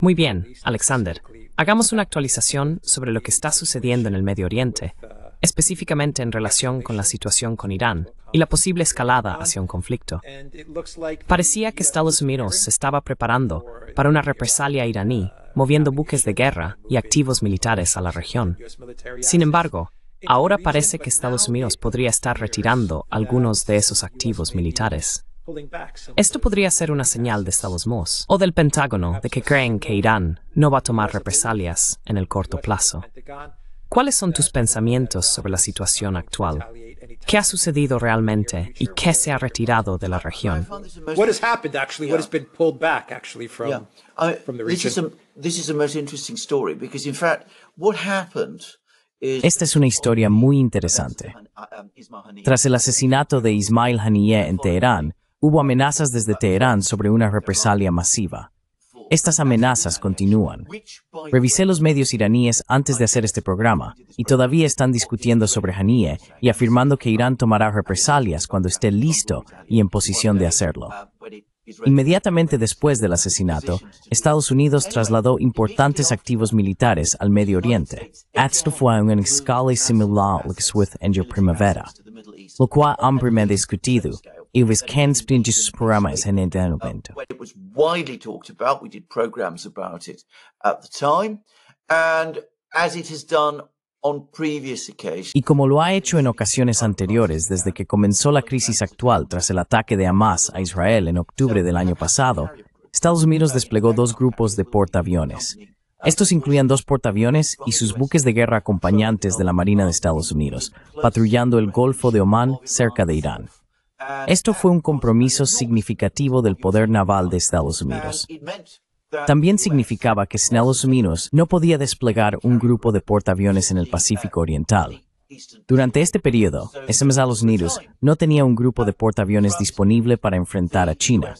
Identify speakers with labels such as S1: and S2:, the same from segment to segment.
S1: Muy bien, Alexander. Hagamos una actualización sobre lo que está sucediendo en el Medio Oriente, específicamente en relación con la situación con Irán y la posible escalada hacia un conflicto. Parecía que Estados Unidos se estaba preparando para una represalia iraní, moviendo buques de guerra y activos militares a la región. Sin embargo, ahora parece que Estados Unidos podría estar retirando algunos de esos activos militares. Esto podría ser una señal de Estados Unidos o del Pentágono de que creen que Irán no va a tomar represalias en el corto plazo. ¿Cuáles son tus pensamientos sobre la situación actual? ¿Qué ha sucedido realmente y qué se ha retirado de la región?
S2: esta
S3: es una historia muy interesante. Tras el asesinato de Ismail Haniyeh en Teherán, Hubo amenazas desde Teherán sobre una represalia masiva. Estas amenazas continúan. Revisé los medios iraníes antes de hacer este programa y todavía están discutiendo sobre Haniyeh y afirmando que Irán tomará represalias cuando esté listo y en posición de hacerlo. Inmediatamente después del asesinato, Estados Unidos trasladó importantes activos militares al Medio Oriente, un similar a lo en Primavera, lo cual discutido, y como lo ha hecho en ocasiones anteriores, desde que comenzó la crisis actual tras el ataque de Hamas a Israel en octubre del año pasado, Estados Unidos desplegó dos grupos de portaaviones. Estos incluían dos portaaviones y sus buques de guerra acompañantes de la Marina de Estados Unidos, patrullando el Golfo de Omán cerca de Irán. Esto fue un compromiso significativo del poder naval de Estados Unidos. También significaba que Estados Unidos no podía desplegar un grupo de portaaviones en el Pacífico Oriental. Durante este periodo, Estados Unidos no tenía un grupo de portaaviones disponible para enfrentar a China.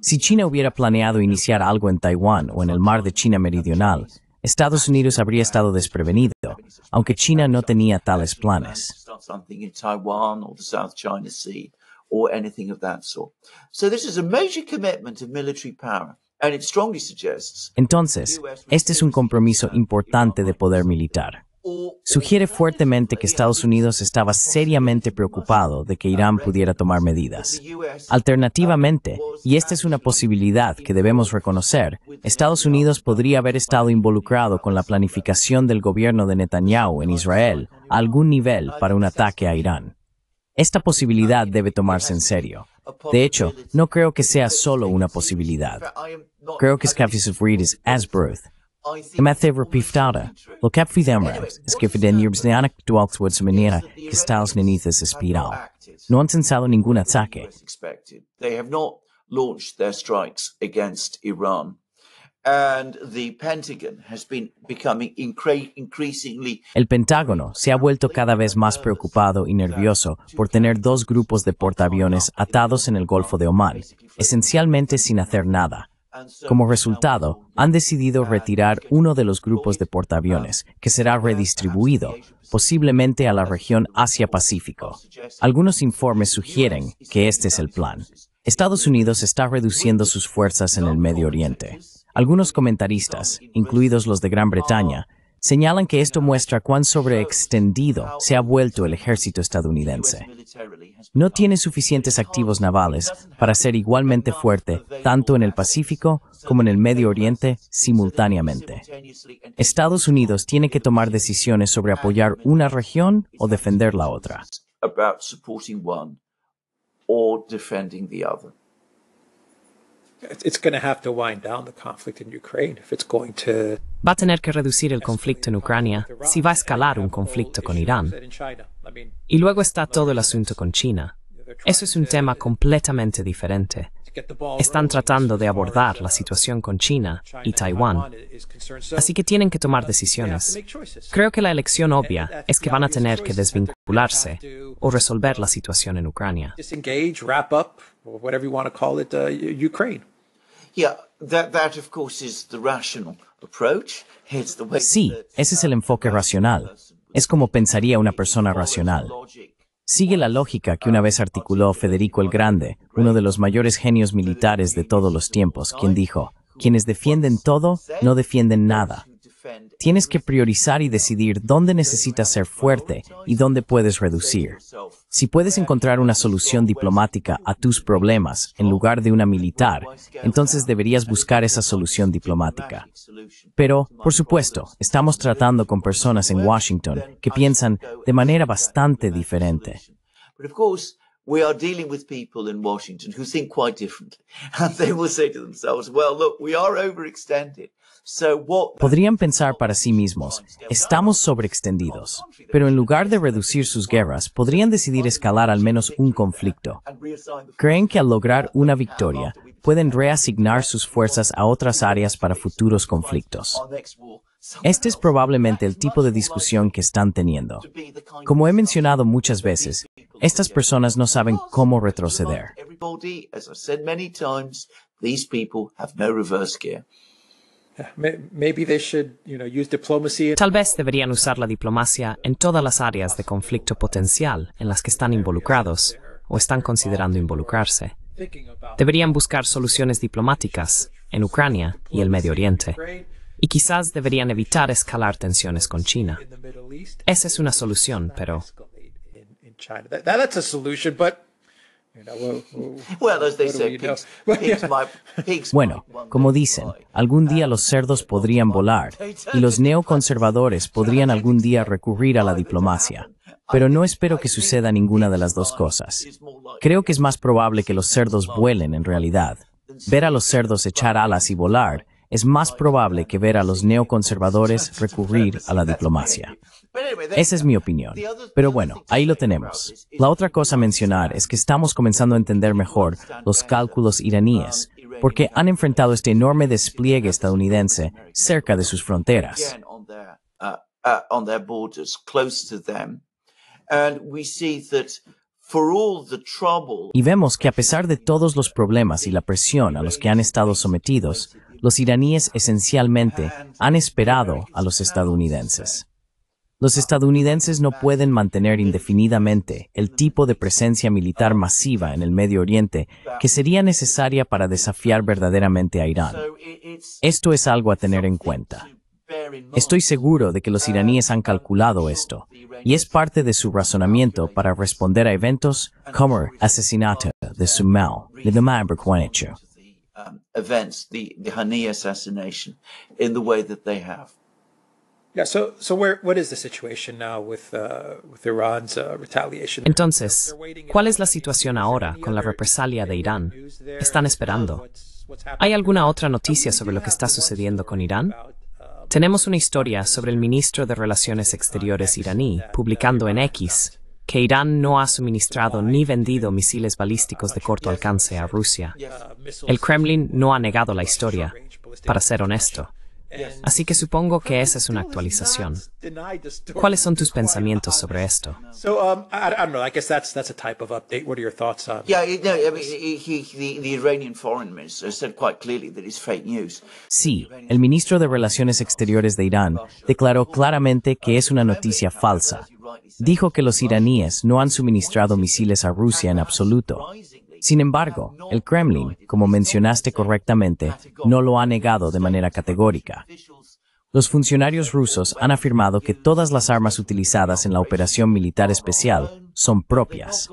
S3: Si China hubiera planeado iniciar algo en Taiwán o en el mar de China Meridional, Estados Unidos habría estado desprevenido, aunque China no tenía tales planes.
S2: So this is a major commitment of military power.
S3: Entonces, este es un compromiso importante de poder militar. Sugiere fuertemente que Estados Unidos estaba seriamente preocupado de que Irán pudiera tomar medidas. Alternativamente, y esta es una posibilidad que debemos reconocer, Estados Unidos podría haber estado involucrado con la planificación del gobierno de Netanyahu en Israel a algún nivel para un ataque a Irán. Esta posibilidad debe tomarse en serio. De hecho, no creo que sea solo una posibilidad. Creo que es of Reed is es Imethevra piftada, lo capfi demrams, es que fiden yirbsneanic dualtwood que stals nenithas espiral. No han censado ningún ataque.
S2: They have not launched their strikes against
S3: el Pentágono se ha vuelto cada vez más preocupado y nervioso por tener dos grupos de portaaviones atados en el Golfo de Oman, esencialmente sin hacer nada. Como resultado, han decidido retirar uno de los grupos de portaaviones, que será redistribuido, posiblemente a la región Asia-Pacífico. Algunos informes sugieren que este es el plan. Estados Unidos está reduciendo sus fuerzas en el Medio Oriente. Algunos comentaristas, incluidos los de Gran Bretaña, señalan que esto muestra cuán sobreextendido se ha vuelto el ejército estadounidense. No tiene suficientes activos navales para ser igualmente fuerte tanto en el Pacífico como en el Medio Oriente simultáneamente. Estados Unidos tiene que tomar decisiones sobre apoyar una región o defender la otra.
S1: Va a tener que reducir el conflicto en Ucrania si va a escalar un conflicto con Irán. Y luego está todo el asunto con China. Eso es un tema completamente diferente. Están tratando de abordar la uh, situación con China y Taiwán. Así que tienen que tomar decisiones. Creo que la elección obvia es que van a tener que desvincularse o resolver la situación en Ucrania.
S3: Sí, ese es el uh, enfoque racional. Es como pensaría una persona racional. Sigue la lógica que una vez uh, articuló Federico el Grande, uno de los mayores genios militares de todos los tiempos, quien dijo, quienes defienden todo, no defienden nada, Tienes que priorizar y decidir dónde necesitas ser fuerte y dónde puedes reducir. Si puedes encontrar una solución diplomática a tus problemas en lugar de una militar, entonces deberías buscar esa solución diplomática. Pero, por supuesto, estamos tratando con personas en Washington que piensan de manera bastante diferente.
S2: we are dealing with people in Washington who think quite differently. And they will say to themselves, well, look, we are overextended.
S3: Podrían pensar para sí mismos, estamos sobreextendidos, pero en lugar de reducir sus guerras, podrían decidir escalar al menos un conflicto. Creen que al lograr una victoria, pueden reasignar sus fuerzas a otras áreas para futuros conflictos. Este es probablemente el tipo de discusión que están teniendo. Como he mencionado muchas veces, estas personas no saben cómo retroceder.
S1: Tal vez deberían usar la diplomacia en todas las áreas de conflicto potencial en las que están involucrados o están considerando involucrarse. Deberían buscar soluciones diplomáticas en Ucrania y el Medio Oriente. Y quizás deberían evitar escalar tensiones con China. Esa es una solución, pero...
S3: Bueno, como dicen, algún día los cerdos podrían volar y los neoconservadores podrían algún día recurrir a la diplomacia. Pero no espero que suceda ninguna de las dos cosas. Creo que es más probable que los cerdos vuelen en realidad. Ver a los cerdos echar alas y volar es más probable que ver a los neoconservadores recurrir a la diplomacia. Esa es mi opinión. Pero bueno, ahí lo tenemos. La otra cosa a mencionar es que estamos comenzando a entender mejor los cálculos um, iraníes, porque han enfrentado este enorme despliegue estadounidense cerca de sus fronteras. Y vemos que a pesar de todos los problemas y la presión a los que han estado sometidos, los iraníes uh, esencialmente han esperado a los estadounidenses. Los estadounidenses no pueden mantener indefinidamente el tipo de presencia militar masiva en el Medio Oriente que sería necesaria para desafiar verdaderamente a Irán. Esto es algo a tener en cuenta. Estoy seguro de que los iraníes han calculado esto, y es parte de su razonamiento para responder a eventos como el asesinato de Sumail el Kwanichu.
S2: Um, events, the, the
S1: entonces, ¿cuál es la situación ahora con la represalia de Irán? Están esperando. ¿Hay alguna otra noticia um, sobre lo que está sucediendo con Irán? Um, Tenemos una historia sobre el ministro de Relaciones Exteriores iraní uh, publicando en X que Irán no ha suministrado ni vendido misiles balísticos de uh, corto alcance a Rusia. Uh, el Kremlin no ha negado la historia, para ser honesto. Así que supongo que esa es una actualización. ¿Cuáles son tus pensamientos sobre esto?
S2: Um,
S3: sí, el ministro de Relaciones Exteriores de Irán declaró claramente que es una noticia falsa. Dijo que los iraníes no han suministrado misiles a Rusia en absoluto. Sin embargo, el Kremlin, como mencionaste correctamente, no lo ha negado de manera categórica. Los funcionarios rusos han afirmado que todas las armas utilizadas en la operación militar especial son propias,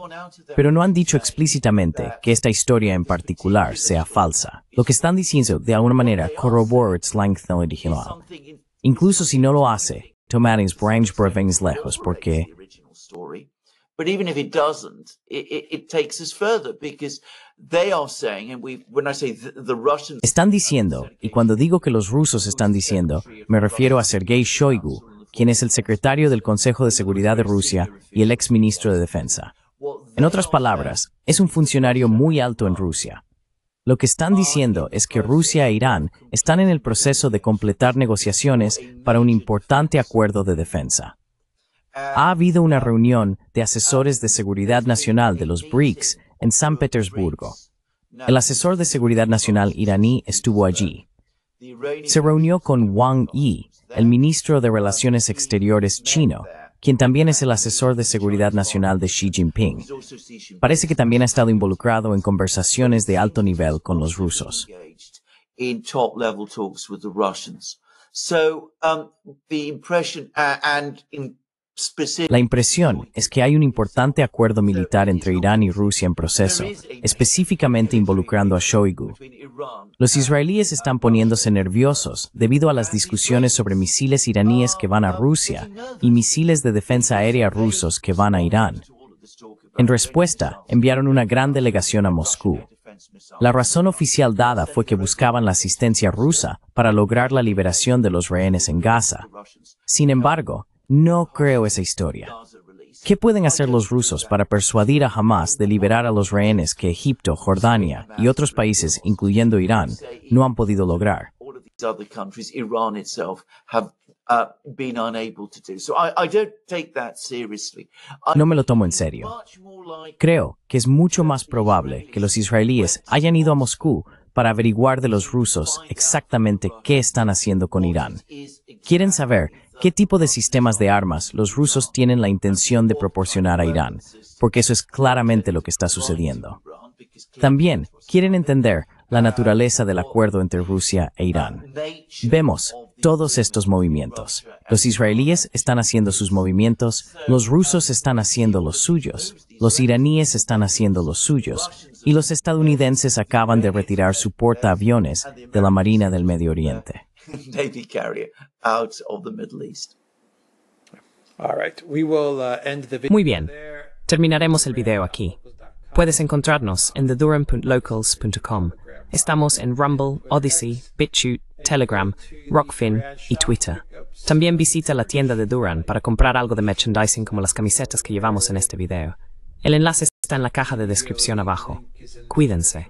S3: pero no han dicho explícitamente que esta historia en particular sea falsa. Lo que están diciendo de alguna manera corrobora la no original. Incluso si no lo hace, Tomatins Branch lejos porque
S2: pero even if it doesn't, it, it, takes us further because they are
S3: están diciendo, y cuando digo que los rusos están diciendo, me refiero a Sergei Shoigu, quien es el secretario del Consejo de Seguridad de Rusia y el exministro de Defensa. En otras palabras, es un funcionario muy alto en Rusia. Lo que están diciendo es que Rusia e Irán están en el proceso de completar negociaciones para un importante acuerdo de defensa. Ha habido una reunión de asesores de seguridad nacional de los BRICS en San Petersburgo. El asesor de seguridad nacional iraní estuvo allí. Se reunió con Wang Yi, el ministro de Relaciones Exteriores chino, quien también es el asesor de seguridad nacional de Xi Jinping. Parece que también ha estado involucrado en conversaciones de alto nivel con los rusos. La impresión es que hay un importante acuerdo militar entre Irán y Rusia en proceso, específicamente involucrando a Shoigu. Los israelíes están poniéndose nerviosos debido a las discusiones sobre misiles iraníes que van a Rusia y misiles de defensa aérea rusos que van a Irán. En respuesta, enviaron una gran delegación a Moscú. La razón oficial dada fue que buscaban la asistencia rusa para lograr la liberación de los rehenes en Gaza. Sin embargo, no creo esa historia. ¿Qué pueden hacer los rusos para persuadir a Hamas de liberar a los rehenes que Egipto, Jordania y otros países, incluyendo Irán, no han podido lograr? Uh, no me lo tomo en serio. Creo que es mucho más probable que los israelíes hayan ido a Moscú para averiguar de los rusos exactamente qué están haciendo con Irán. Quieren saber qué tipo de sistemas de armas los rusos tienen la intención de proporcionar a Irán, porque eso es claramente lo que está sucediendo. También quieren entender la naturaleza del acuerdo entre Rusia e Irán. Vemos todos estos movimientos. Los israelíes están haciendo sus movimientos, los rusos están haciendo los suyos, los iraníes están haciendo los suyos, y los estadounidenses acaban de retirar su portaaviones de la Marina del Medio Oriente.
S2: Muy
S1: bien, terminaremos el video aquí. Puedes encontrarnos en thedurham.locals.com. Estamos en Rumble, Odyssey, BitChute, Telegram, Rockfin y Twitter. También visita la tienda de Duran para comprar algo de merchandising como las camisetas que llevamos en este video. El enlace está en la caja de descripción abajo. Cuídense.